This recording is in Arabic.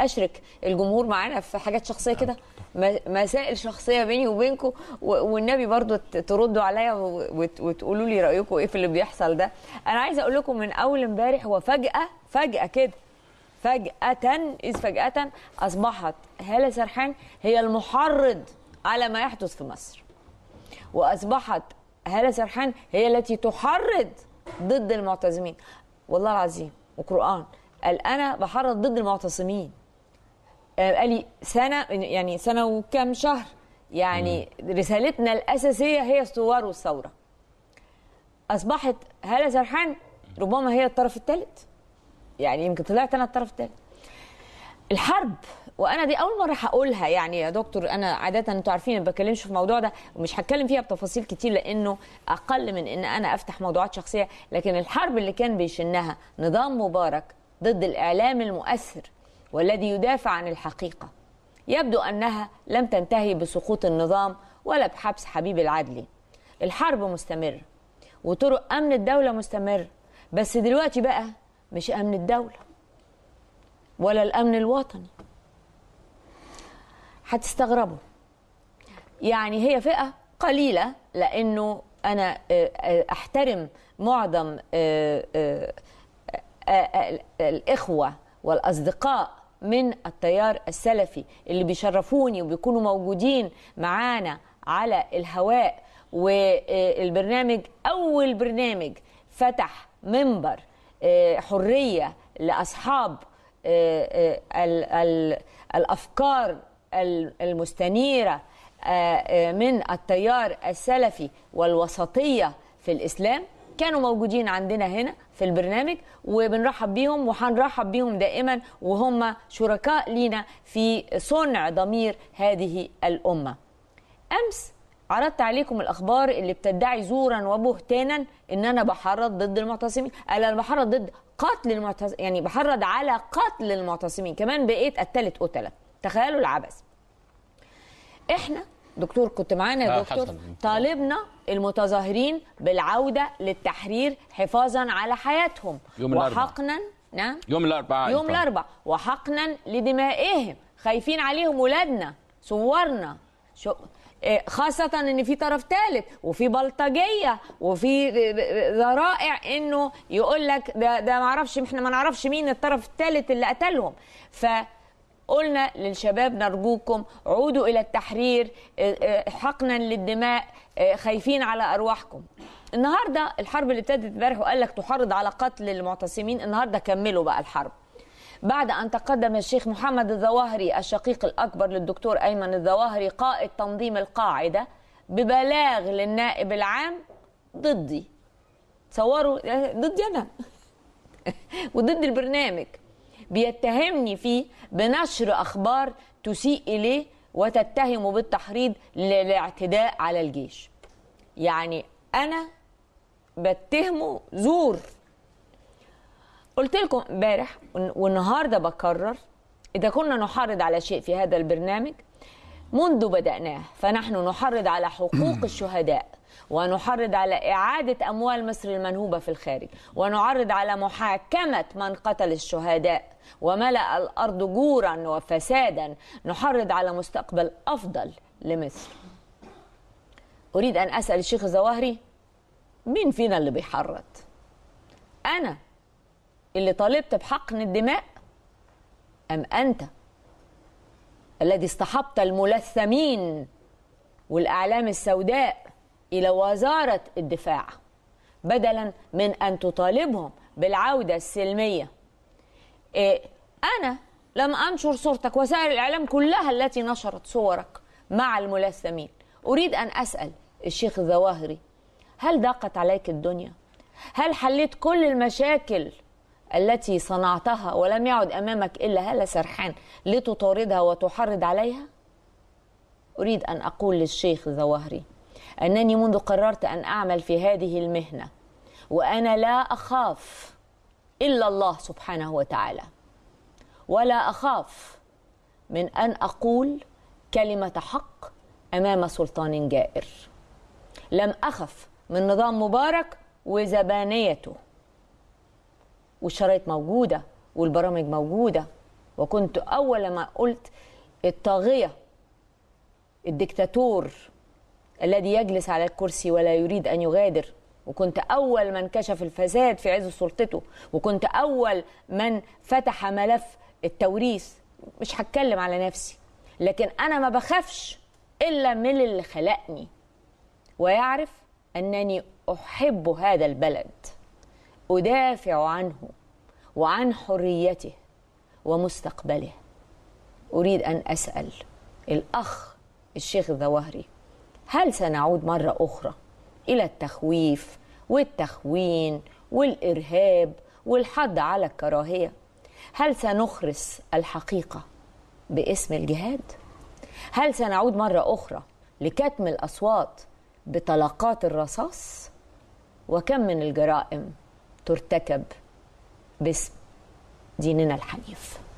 اشرك الجمهور معانا في حاجات شخصيه كده مسائل شخصيه بيني وبينكم والنبي برضو تردوا عليا وتقولوا لي رايكم ايه في اللي بيحصل ده انا عايزه اقول لكم من اول امبارح وفجاه فجاه كده فجاه اذ فجاه اصبحت هاله سرحان هي المحرض على ما يحدث في مصر واصبحت هاله سرحان هي التي تحرض ضد المعتزمين والله العظيم وقران قال انا بحرض ضد المعتصمين آه، قال لي سنه يعني سنه وكام شهر يعني مم. رسالتنا الاساسيه هي الثوار والثوره اصبحت هاله سرحان ربما هي الطرف الثالث يعني يمكن طلعت انا الطرف الثالث الحرب وانا دي اول مره هقولها يعني يا دكتور انا عاده انتوا عارفين ما بتكلمش في الموضوع ده ومش هتكلم فيها بتفاصيل كتير لانه اقل من ان انا افتح موضوعات شخصيه لكن الحرب اللي كان بيشنها نظام مبارك ضد الإعلام المؤثر والذي يدافع عن الحقيقة يبدو أنها لم تنتهي بسقوط النظام ولا بحبس حبيب العدلي الحرب مستمرة وطرق أمن الدولة مستمرة بس دلوقتي بقى مش أمن الدولة ولا الأمن الوطني هتستغربوا يعني هي فئة قليلة لأنه أنا آه، آه، أحترم معظم آه، الاخوه والاصدقاء من التيار السلفي اللي بيشرفوني وبيكونوا موجودين معانا على الهواء والبرنامج اول برنامج فتح منبر آه، حريه لاصحاب آه، آه، الافكار المستنيره من التيار السلفي والوسطيه في الاسلام كانوا موجودين عندنا هنا في البرنامج وبنرحب بيهم وهنرحب بيهم دائما وهم شركاء لينا في صنع ضمير هذه الامه. امس عرضت عليكم الاخبار اللي بتدعي زورا وبهتانا ان انا بحرض ضد المعتصمين، ألا انا بحرض ضد قتل المعتصمين يعني بحرض على قتل المعتصمين، كمان بقيت قتلت قتله، تخيلوا العبث. احنا دكتور كنت معانا يا آه، دكتور طالبنا المتظاهرين بالعوده للتحرير حفاظا على حياتهم يوم وحقنا نعم يوم الاربعاء يوم الاربعاء وحقنا لدمائهم خايفين عليهم ولادنا صورنا شو آه، خاصة ان في طرف ثالث وفي بلطجية وفي ذرائع آه، انه يقول لك ده ده ما اعرفش احنا ما نعرفش مين الطرف الثالث اللي قتلهم ف قلنا للشباب نرجوكم عودوا الى التحرير آه، آه، حقنا للدماء آه، خايفين على ارواحكم النهارده الحرب اللي ابتدت امبارح وقال لك تحرض على قتل المعتصمين النهارده كملوا بقى الحرب بعد أن تقدم الشيخ محمد الظواهري الشقيق الأكبر للدكتور أيمن الظواهري قائد تنظيم القاعدة ببلاغ للنائب العام ضدي تصوروا ضدي أنا وضد البرنامج بيتهمني فيه بنشر اخبار تسيء اليه وتتهمه بالتحريض للاعتداء على الجيش يعني انا بتهمه زور قلت لكم امبارح والنهارده بكرر اذا كنا نحرض على شيء في هذا البرنامج منذ بدأناه فنحن نحرض على حقوق الشهداء ونحرض على إعادة أموال مصر المنهوبة في الخارج ونعرض على محاكمة من قتل الشهداء وملأ الأرض جورا وفسادا نحرض على مستقبل أفضل لمصر أريد أن أسأل الشيخ زواهري مين فينا اللي بيحرض أنا اللي طالبت بحقن الدماء أم أنت الذي اصطحبت الملثمين والأعلام السوداء إلى وزارة الدفاع بدلا من أن تطالبهم بالعودة السلمية إيه، أنا لم أنشر صورتك وسائل الإعلام كلها التي نشرت صورك مع الملثمين أريد أن أسأل الشيخ الظواهري هل ضاقت عليك الدنيا؟ هل حليت كل المشاكل التي صنعتها ولم يعد أمامك إلا هلا سرحان لتطاردها وتحرض عليها؟ أريد أن أقول للشيخ الظواهري أنني منذ قررت أن أعمل في هذه المهنة وأنا لا أخاف إلا الله سبحانه وتعالى ولا أخاف من أن أقول كلمة حق أمام سلطان جائر لم أخف من نظام مبارك وزبانيته والشرايط موجودة والبرامج موجودة وكنت أول ما قلت الطاغية الدكتاتور الذي يجلس على الكرسي ولا يريد أن يغادر وكنت أول من كشف الفساد في عز سلطته وكنت أول من فتح ملف التوريث مش هتكلم على نفسي لكن أنا ما بخافش إلا من اللي خلقني ويعرف أنني أحب هذا البلد أدافع عنه وعن حريته ومستقبله أريد أن أسأل الأخ الشيخ الظواهري هل سنعود مرة أخرى إلى التخويف والتخوين والإرهاب والحد على الكراهية هل سنخرس الحقيقة باسم الجهاد؟ هل سنعود مرة أخرى لكتم الأصوات بطلقات الرصاص؟ وكم من الجرائم ترتكب باسم ديننا الحنيف؟